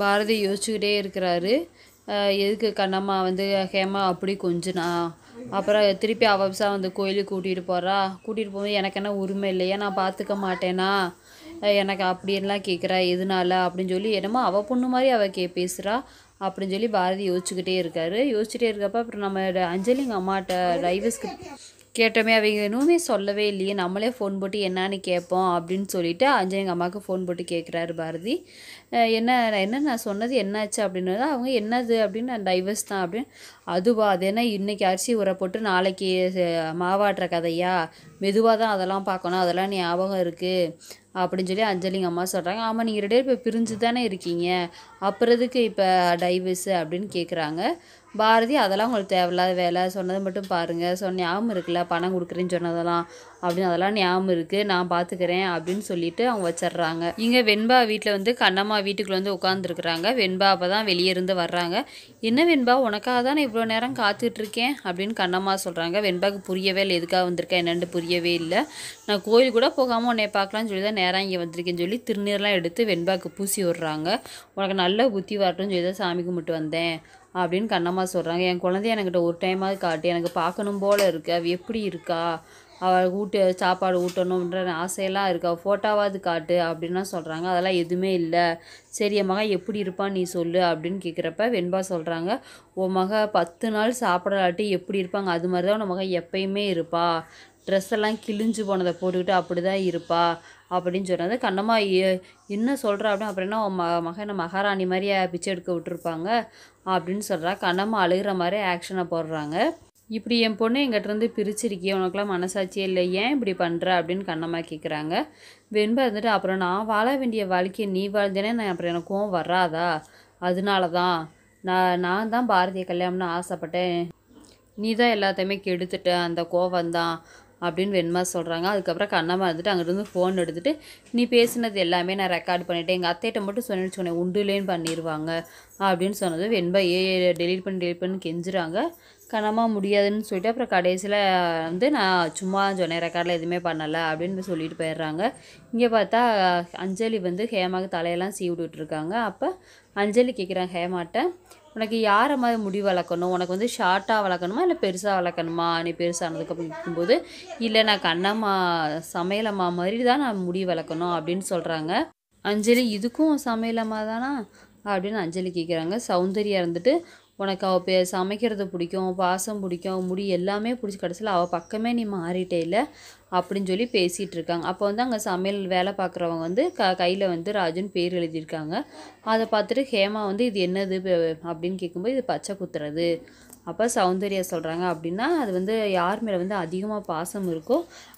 பாரதி யோசிச்சுக்கிட்டே இருக்கிறாரு எதுக்கு கண்ணம்மா வந்து ஹேமா அப்படி கொஞ்சினா அப்புறம் திருப்பி அவப்ஸா வந்து கோயிலுக்கு கூட்டிகிட்டு போகிறா கூட்டிகிட்டு போகும்போது எனக்கு என்ன உரிமை இல்லையா நான் பார்த்துக்க மாட்டேனா எனக்கு அப்படின்லாம் கேட்குறா எதனால அப்படின்னு சொல்லி என்னமோ அவள் பொண்ணு மாதிரி அவள் கே பேசுகிறா அப்படின்னு சொல்லி பாரதி யோசிச்சுக்கிட்டே இருக்காரு யோசிச்சுட்டே இருக்கப்ப அப்புறம் நம்ம அஞ்சலிங்க அம்மாட்ட டைவர்ஸ்க்கு கேட்டோமே அவங்க இன்னுமே சொல்லவே இல்லையே நம்மளே ஃபோன் போட்டு என்னான்னு கேட்போம் அப்படின்னு சொல்லிட்டு அஞ்சு எங்கள் அம்மாவுக்கு ஃபோன் போட்டு கேட்குறாரு பாரதி என்ன என்ன நான் சொன்னது என்னாச்சு அப்படின்னது அவங்க என்னது அப்படின்னு நான் டைவர்ஸ் தான் அப்படின்னு அதுவா அது என்ன இன்றைக்கி அரிசி உரை போட்டு நாளைக்கு மாவாட்டுற கதையா மெதுவாக தான் அதெல்லாம் பார்க்கணும் அதெல்லாம் ஞாபகம் இருக்குது அப்படின்னு சொல்லி அஞ்சலிங்க அம்மா சொல்கிறாங்க ஆமாம் நீங்கள் ரெண்டு பேர் இப்போ பிரிஞ்சு தானே இருக்கீங்க அப்புறதுக்கு இப்போ டைவர்ஸு அப்படின்னு கேட்குறாங்க பாரதி அதெல்லாம் உங்களுக்கு தேவையில்லாத வேலை சொன்னது மட்டும் பாருங்கள் சொன்ன ஞாபகம் இருக்குல்ல பணம் கொடுக்குறேன்னு சொன்னதெல்லாம் அப்படின்னு அதெல்லாம் ஞாபகம் இருக்குது நான் பார்த்துக்கிறேன் அப்படின்னு சொல்லிட்டு அவங்க வச்சிட்றாங்க இங்கே வெண்பா வீட்டில் வந்து கண்ணம்மா வீட்டுக்குள்ளே வந்து உட்காந்துருக்குறாங்க வெண்பா அப்போ தான் வெளியே இருந்து வர்றாங்க என்ன வெண்பா உனக்காக தான் நான் இவ்வளோ நேரம் காத்துட்ருக்கேன் அப்படின்னு கண்ணம்மா சொல்கிறாங்க வெண்பாக்கு புரியவே இல்லை எதுக்காக வந்திருக்கேன் என்னென்னு புரியவே இல்லை நான் கோயில் கூட போகாமல் உன்னை பார்க்கலாம்னு சொல்லி தான் நேராக இங்கே வந்திருக்கேன்னு சொல்லி திருநீர்லாம் எடுத்து வெண்பாக்கு பூசி விட்றாங்க உனக்கு நல்ல புத்தி வரட்டும்னு சொல்லி தான் சாமி கும்பிட்டு வந்தேன் அப்படின்னு கண்ணம்மா சொல்கிறாங்க என் குழந்தைய என்கிட்ட ஒரு டைமாவது காட்டி எனக்கு பார்க்கணும் போல் இருக்கு அவ எப்படி இருக்கா அவள் ஊட்ட சாப்பாடு ஊட்டணுன்ற ஆசையெல்லாம் இருக்கு அவள் ஃபோட்டோவாவது காட்டு அப்படின்லாம் சொல்கிறாங்க அதெல்லாம் எதுவுமே இல்லை சரி என் மகன் எப்படி இருப்பான் நீ சொல்லு அப்படின்னு கேட்குறப்ப வெண்பா சொல்கிறாங்க உன் மக பத்து நாள் சாப்பிடலாட்டி எப்படி இருப்பாங்க அது மாதிரி தான் உன் மகன் எப்பயுமே இருப்பா ட்ரெஸ் எல்லாம் கிழிஞ்சு போனதை போட்டுக்கிட்டு அப்படி தான் இருப்பா அப்படின்னு சொல்கிறாங்க கண்ணம்மா என்ன சொல்கிறா அப்படின்னு அப்படின்னா ம மகனை மகாராணி மாதிரி பிச்சை எடுக்க விட்டுருப்பாங்க அப்படின்னு சொல்கிறா கண்ணம்மா அழுகிற மாதிரி ஆக்ஷனை போடுறாங்க இப்படி என் பொண்ணு எங்கிட்டருந்து பிரிச்சிருக்கியே உனக்குலாம் மனசாட்சியே இல்லை ஏன் இப்படி பண்ணுற அப்படின்னு கண்ணம்மா கேட்குறாங்க வெண்பா இருந்துட்டு அப்புறம் நான் வாழ வேண்டிய வாழ்க்கையை நீ வாழ்ந்தேனே நான் அப்புறம் எனக்கும் வராதா அதனால தான் நான் நான் தான் பாரதிய கல்யாணம்னு ஆசைப்பட்டேன் நீ தான் எல்லாத்தையுமே கெடுத்துட்ட அந்த கோவம் தான் அப்படின்னு வெண்மா சொல்கிறாங்க அதுக்கப்புறம் கண்ணம்மா இருந்துட்டு அங்கேருந்து ஃபோன் எடுத்துகிட்டு நீ பேசினது எல்லாமே நான் ரெக்கார்ட் பண்ணிவிட்டேன் எங்கள் அத்தைகிட்ட மட்டும் சொன்னிட்டு சொன்னேன் உண்டுலேன்னு பண்ணிடுவாங்க அப்படின்னு சொன்னது வெண்பா ஏ டெலிட் பண்ணி டெலிட் பண்ணி கெஞ்சுறாங்க கனமாக முடியாதுன்னு சொல்லிட்டு அப்புறம் கடைசியில் வந்து நான் சும்மா சொன்ன ரெக்கார்டில் எதுவுமே பண்ணலை அப்படின்னு சொல்லிட்டு போயிடுறாங்க இங்கே பார்த்தா அஞ்சலி வந்து ஹேமாவுக்கு தலையெல்லாம் சீ விட்டுட்ருக்காங்க அப்போ அஞ்சலி கேட்குறாங்க ஹேமாட்ட உனக்கு யாரை மாதிரி முடி வளர்க்கணும் உனக்கு வந்து ஷார்ட்டாக வளர்க்கணுமா இல்லை பெருசாக வளர்க்கணுமா நீ பெருசானதுக்கு அப்புறம் இருக்கும்போது இல்லை நான் கண்ணம்மா சமையலம்மா மாதிரி தான் நான் முடி வளர்க்கணும் அப்படின்னு சொல்கிறாங்க அஞ்சலி இதுக்கும் சமையலம்மா தானா அப்படின்னு அஞ்சலி கேட்குறாங்க சௌந்தர்யா இருந்துட்டு உனக்கு அவள் பே சமைக்கிறது பிடிக்கும் பாசம் பிடிக்கும் முடி எல்லாமே பிடிச்சி கடைசியில் அவள் பக்கமே நீ மாறிட்டே இல்லை அப்படின்னு சொல்லி பேசிகிட்டு இருக்காங்க அப்போ வந்து அங்கே சமையல் வேலை பார்க்குறவங்க வந்து க கையில் வந்து ராஜுன்னு பேர் எழுதியிருக்காங்க அதை பார்த்துட்டு ஹேமா வந்து இது என்னது அப்படின்னு கேட்கும்போது இது பச்சை குத்துறது அப்போ சௌந்தர்யா சொல்கிறாங்க அப்படின்னா அது வந்து யார் மேலே வந்து அதிகமாக பாசம் இருக்கோ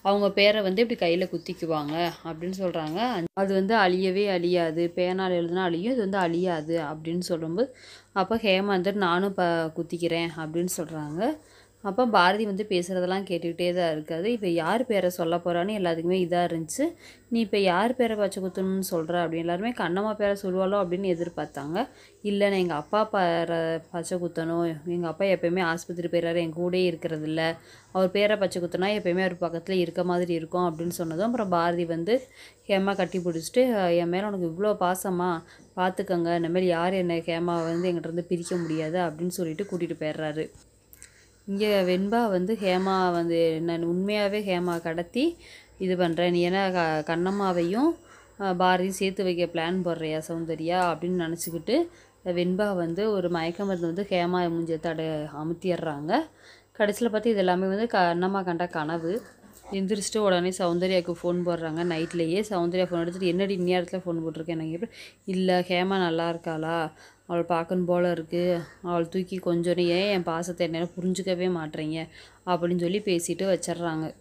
அவங்க பேரை வந்து இப்படி கையில் குத்திக்குவாங்க அப்படின்னு சொல்கிறாங்க அது வந்து அழியவே அழியாது பேனால் எழுதுனா அழியும் இது வந்து அழியாது அப்படின்னு சொல்லும்போது அப்போ ஹேமாந்தர் நானும் ப குத்திக்கிறேன் அப்படின்னு சொல்கிறாங்க அப்போ பாரதி வந்து பேசுகிறதெல்லாம் கேட்டுக்கிட்டே தான் இருக்காது இப்போ யார் பேரை சொல்ல போகிறான்னு எல்லாத்துக்குமே இதாக இருந்துச்சு நீ இப்போ யார் பேரை பச்சை குத்துணுன்னு சொல்கிற அப்படின்னு எல்லாருமே கண்ணம்மா பேரை சொல்லுவாளோ அப்படின்னு எதிர்பார்த்தாங்க இல்லை நான் எங்கள் அப்பா பேரை பச்சை குத்தணும் எங்கள் அப்பா எப்போயுமே ஆஸ்பத்திரி போயிறாரு என் கூடயே இருக்கிறது இல்லை அவர் பேரை பச்சை குத்துனா எப்போயுமே அவர் பக்கத்தில் இருக்க மாதிரி இருக்கும் அப்படின்னு சொன்னதும் அப்புறம் பாரதி வந்து ஹேமா கட்டி பிடிச்சிட்டு என் மேலே உனக்கு இவ்வளோ பாசமாக பார்த்துக்கங்க இந்தமாரி யார் என்னை ஹேமாவை வந்து எங்கிட்ட இருந்து பிரிக்க முடியாது அப்படின்னு சொல்லிட்டு கூட்டிகிட்டு போயிடுறாரு இங்கே வெண்பா வந்து ஹேமா வந்து நான் உண்மையாகவே ஹேமா கடத்தி இது பண்ணுறேன் நீ ஏன்னா க கண்ணம்மாவையும் பாரதியும் சேர்த்து வைக்க பிளான் போடுறியா சௌந்தர்யா அப்படின்னு நினச்சிக்கிட்டு வெண்பா வந்து ஒரு மயக்க மருந்து வந்து ஹேமா மூஞ்ச தட அமுத்திடுறாங்க கடைசியில் பார்த்து இது எல்லாமே வந்து கண்ணம்மா கண்ட கனவு எந்திரிச்சிட்டு உடனே சௌந்தர்யாவுக்கு ஃபோன் போடுறாங்க நைட்லேயே சௌந்தர்யா ஃபோன் எடுத்துகிட்டு என்னடி இந்நேரத்தில் ஃபோன் போட்டிருக்கேன் எனக்கு இல்லை ஹேமா நல்லா இருக்காளா அவள் பார்க்கணும் போல் இருக்குது அவள் தூக்கி கொஞ்சோன்னு ஏன் என் பாசத்தை என்னென்ன புரிஞ்சுக்கவே மாட்டேறீங்க அப்படின்னு சொல்லி பேசிட்டு வச்சிட்றாங்க